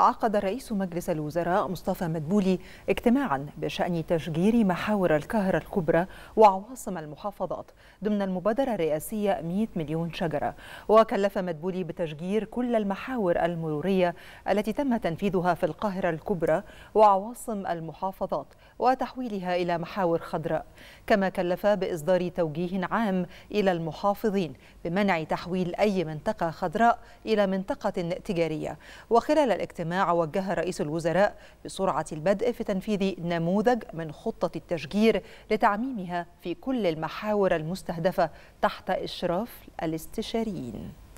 عقد رئيس مجلس الوزراء مصطفى مدبولي اجتماعا بشأن تشجير محاور القاهرة الكبرى وعواصم المحافظات ضمن المبادرة الرئاسية 100 مليون شجرة وكلف مدبولي بتشجير كل المحاور المرورية التي تم تنفيذها في القاهرة الكبرى وعواصم المحافظات وتحويلها إلى محاور خضراء كما كلف بإصدار توجيه عام إلى المحافظين بمنع تحويل أي منطقة خضراء إلى منطقة تجارية وخلال الاجتماع اجتماع وجه رئيس الوزراء بسرعة البدء في تنفيذ نموذج من خطة التشجير لتعميمها في كل المحاور المستهدفة تحت إشراف الاستشاريين